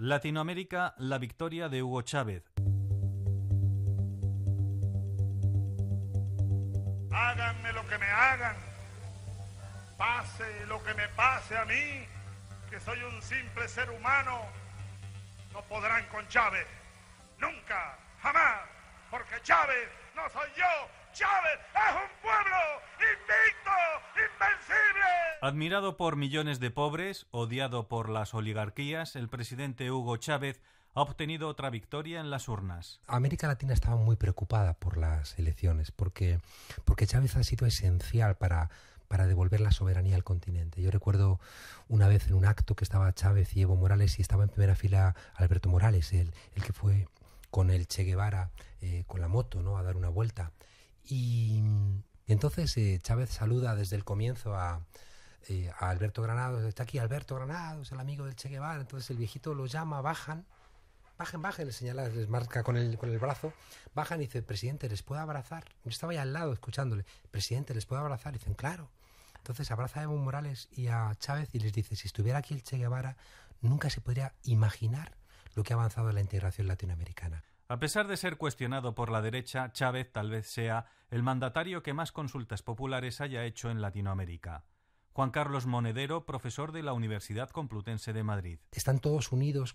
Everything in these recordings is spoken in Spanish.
Latinoamérica, la victoria de Hugo Chávez. Háganme lo que me hagan, pase lo que me pase a mí, que soy un simple ser humano, no podrán con Chávez, nunca, jamás, porque Chávez no soy yo, Chávez es un pueblo invicto, invencible. Admirado por millones de pobres, odiado por las oligarquías, el presidente Hugo Chávez ha obtenido otra victoria en las urnas. América Latina estaba muy preocupada por las elecciones porque, Chávez ha sido esencial para, devolver la soberanía al continente. Yo recuerdo una vez en un acto que estaba Chávez y Evo Morales y estaba en primera fila Alberto Morales, el, que fue con el Che Guevara eh, con la moto ¿no? a dar una vuelta. Y, entonces eh, Chávez saluda desde el comienzo a, eh, a Alberto Granados, está aquí Alberto Granados, el amigo del Che Guevara, entonces el viejito lo llama, bajan, bajen, bajen, le señala, les marca con el, brazo, bajan y dice, presidente, ¿les puedo abrazar? Yo estaba ahí al lado escuchándole, presidente, ¿les puedo abrazar? dicen, claro. Entonces abraza a Evo Morales y a Chávez y les dice, si estuviera aquí el Che Guevara, nunca se podría imaginar lo que ha avanzado en la integración latinoamericana. A pesar de ser cuestionado por la derecha, Chávez tal vez sea el mandatario que más consultas populares haya hecho en Latinoamérica. Juan Carlos Monedero, profesor de la Universidad Complutense de Madrid. Están todos unidos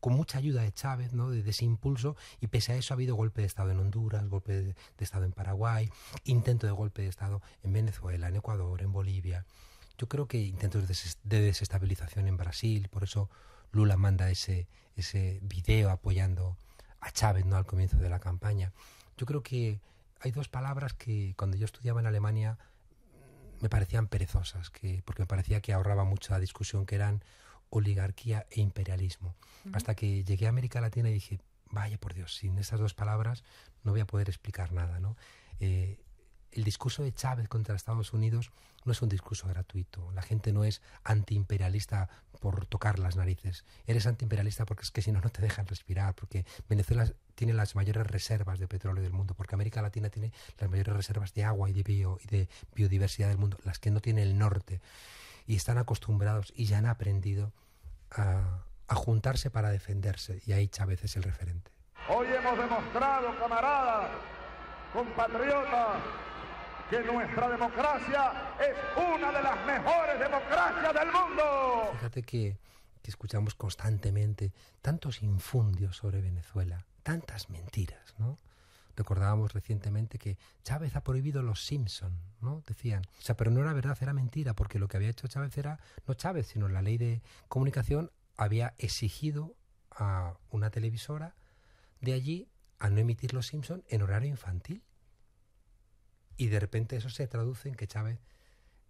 con mucha ayuda de Chávez, ¿no? de, ese impulso, y pese a eso ha habido golpe de Estado en Honduras, golpe de, Estado en Paraguay, intento de golpe de Estado en Venezuela, en Ecuador, en Bolivia. Yo creo que intentos de desestabilización en Brasil, por eso Lula manda ese, ese video apoyando a Chávez ¿no? al comienzo de la campaña. Yo creo que hay dos palabras que cuando yo estudiaba en Alemania me parecían perezosas, que, porque me parecía que ahorraba mucha discusión, que eran oligarquía e imperialismo. Hasta que llegué a América Latina y dije, vaya por Dios, sin esas dos palabras no voy a poder explicar nada, ¿no? Eh, el discurso de Chávez contra Estados Unidos no es un discurso gratuito. La gente no es antiimperialista por tocar las narices. Eres antiimperialista porque es que si no, no te dejan respirar, porque Venezuela tiene las mayores reservas de petróleo del mundo, porque América Latina tiene las mayores reservas de agua y de, y de biodiversidad del mundo, las que no tiene el norte. Y están acostumbrados y ya han aprendido a, a juntarse para defenderse. Y ahí Chávez es el referente. Hoy hemos demostrado, camaradas, compatriotas, que nuestra democracia es una de las mejores democracias del mundo. Fíjate que, escuchamos constantemente tantos infundios sobre Venezuela, tantas mentiras, ¿no? Recordábamos recientemente que Chávez ha prohibido los Simpsons, ¿no? Decían. O sea, pero no era verdad, era mentira, porque lo que había hecho Chávez era, no Chávez, sino la ley de comunicación había exigido a una televisora de allí a no emitir los Simpsons en horario infantil. Y de repente eso se traduce en que Chávez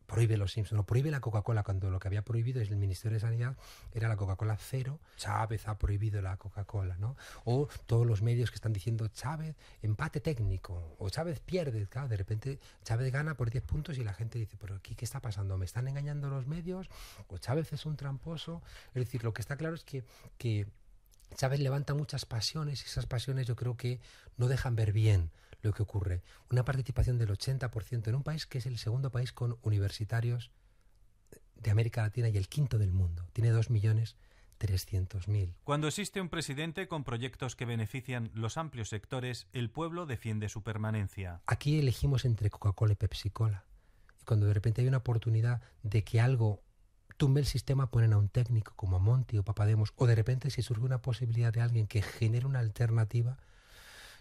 prohíbe los Simpsons, no prohíbe la Coca-Cola, cuando lo que había prohibido es el Ministerio de Sanidad era la Coca-Cola cero, Chávez ha prohibido la Coca-Cola, ¿no? O todos los medios que están diciendo Chávez, empate técnico, o Chávez pierde, de repente Chávez gana por 10 puntos y la gente dice, pero aquí qué está pasando, me están engañando los medios, o Chávez es un tramposo, es decir, lo que está claro es que, que Chávez levanta muchas pasiones y esas pasiones yo creo que no dejan ver bien lo que ocurre. Una participación del 80% en un país que es el segundo país con universitarios de América Latina y el quinto del mundo. Tiene 2 millones. Cuando existe un presidente con proyectos que benefician los amplios sectores, el pueblo defiende su permanencia. Aquí elegimos entre Coca-Cola y Pepsi-Cola. Y cuando de repente hay una oportunidad de que algo tumbe el sistema, ponen a un técnico como a Monti o Papademos, o de repente si surge una posibilidad de alguien que genere una alternativa,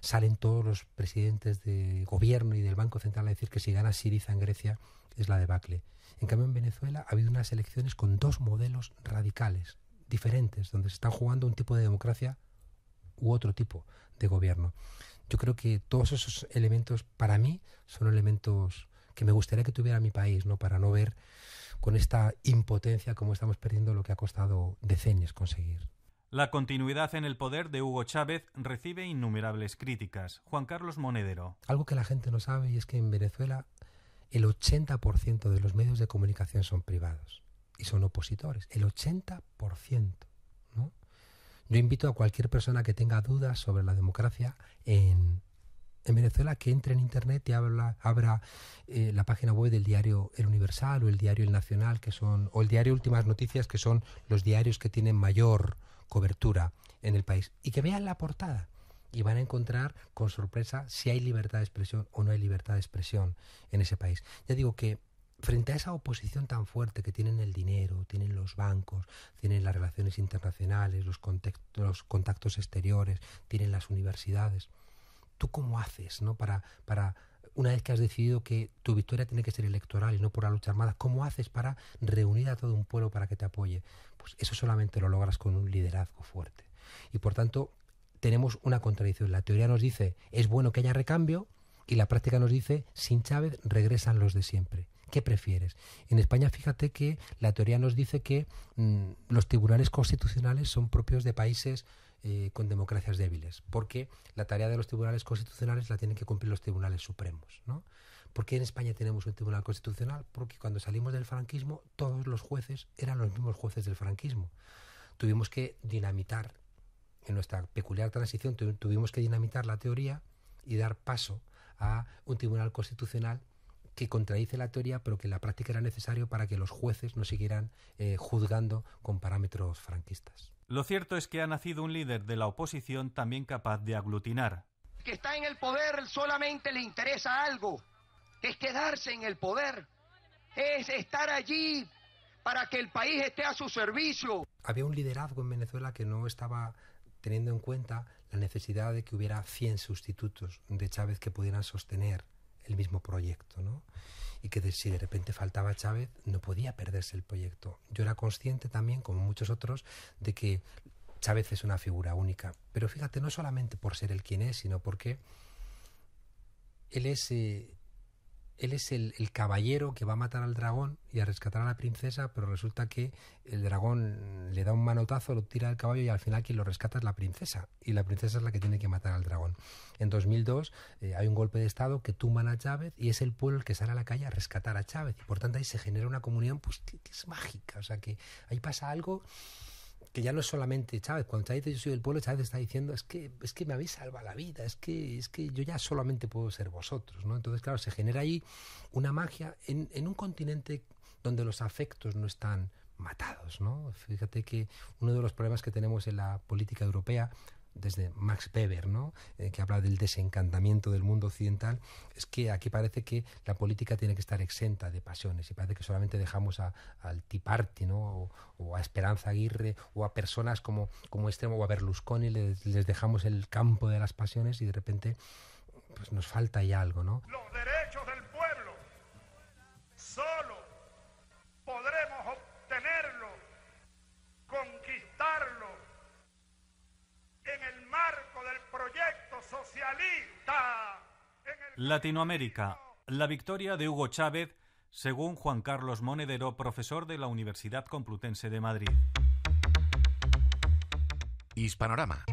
salen todos los presidentes de gobierno y del Banco Central a decir que si gana Siriza en Grecia es la debacle. En cambio, en Venezuela ha habido unas elecciones con dos modelos radicales, diferentes, donde se está jugando un tipo de democracia u otro tipo de gobierno. Yo creo que todos esos elementos, para mí, son elementos que me gustaría que tuviera mi país, ¿no? Para no ver con esta impotencia cómo estamos perdiendo lo que ha costado decenios conseguir. La continuidad en el poder de Hugo Chávez recibe innumerables críticas. Juan Carlos Monedero. Algo que la gente no sabe y es que en Venezuela el 80% de los medios de comunicación son privados y son opositores. El 80%. ¿no? Yo invito a cualquier persona que tenga dudas sobre la democracia en, en Venezuela que entre en internet y abra eh, la página web del diario El Universal o el diario El Nacional, que son, o el diario Últimas Noticias, que son los diarios que tienen mayor cobertura en el país y que vean la portada y van a encontrar con sorpresa si hay libertad de expresión o no hay libertad de expresión en ese país. Ya digo que frente a esa oposición tan fuerte que tienen el dinero, tienen los bancos, tienen las relaciones internacionales, los, contactos exteriores, tienen las universidades, ¿tú cómo haces no? para, para una vez que has decidido que tu victoria tiene que ser electoral y no por la lucha armada, ¿cómo haces para reunir a todo un pueblo para que te apoye? Pues eso solamente lo logras con un liderazgo fuerte. Y por tanto, tenemos una contradicción. La teoría nos dice, es bueno que haya recambio, y la práctica nos dice, sin Chávez regresan los de siempre. ¿Qué prefieres? En España, fíjate que la teoría nos dice que mm, los tribunales constitucionales son propios de países eh, con democracias débiles, porque la tarea de los tribunales constitucionales la tienen que cumplir los tribunales supremos. ¿no? ¿Por qué en España tenemos un tribunal constitucional? Porque cuando salimos del franquismo, todos los jueces eran los mismos jueces del franquismo. Tuvimos que dinamitar, en nuestra peculiar transición, tuvimos que dinamitar la teoría y dar paso a un tribunal constitucional que contradice la teoría, pero que la práctica era necesario para que los jueces no siguieran eh, juzgando con parámetros franquistas. Lo cierto es que ha nacido un líder de la oposición también capaz de aglutinar. Que está en el poder solamente le interesa algo, es quedarse en el poder, es estar allí para que el país esté a su servicio. Había un liderazgo en Venezuela que no estaba teniendo en cuenta la necesidad de que hubiera 100 sustitutos de Chávez que pudieran sostener el mismo proyecto, ¿no? Y que si de repente faltaba Chávez, no podía perderse el proyecto. Yo era consciente también, como muchos otros, de que Chávez es una figura única. Pero fíjate, no solamente por ser el quien es, sino porque él es eh, él es el, caballero que va a matar al dragón y a rescatar a la princesa, pero resulta que el dragón le da un manotazo, lo tira del caballo y al final quien lo rescata es la princesa. Y la princesa es la que tiene que matar al dragón. En 2002 eh, hay un golpe de Estado que tuman a Chávez y es el pueblo el que sale a la calle a rescatar a Chávez. Y por tanto ahí se genera una comunión pues, mágica. O sea que ahí pasa algo que ya no es solamente Chávez, cuando Chávez dice yo soy del pueblo, Chávez está diciendo es que, es que me habéis salvado la vida, es que, es que yo ya solamente puedo ser vosotros, ¿no? Entonces, claro, se genera ahí una magia en, un continente donde los afectos no están matados, ¿no? Fíjate que uno de los problemas que tenemos en la política europea desde Max Weber, ¿no? Eh, que habla del desencantamiento del mundo occidental, es que aquí parece que la política tiene que estar exenta de pasiones y parece que solamente dejamos al Tea Party ¿no? O, a Esperanza Aguirre o a personas como, como Extremo o a Berlusconi, les, dejamos el campo de las pasiones y de repente pues nos falta ya algo. ¿no? no Latinoamérica. La victoria de Hugo Chávez, según Juan Carlos Monedero, profesor de la Universidad Complutense de Madrid. Hispanorama.